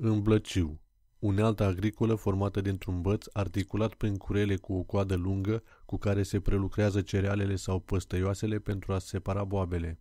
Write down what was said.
Îmblăciu. Unealtă agricolă formată dintr-un băț articulat prin curele cu o coadă lungă cu care se prelucrează cerealele sau păstăioasele pentru a separa boabele.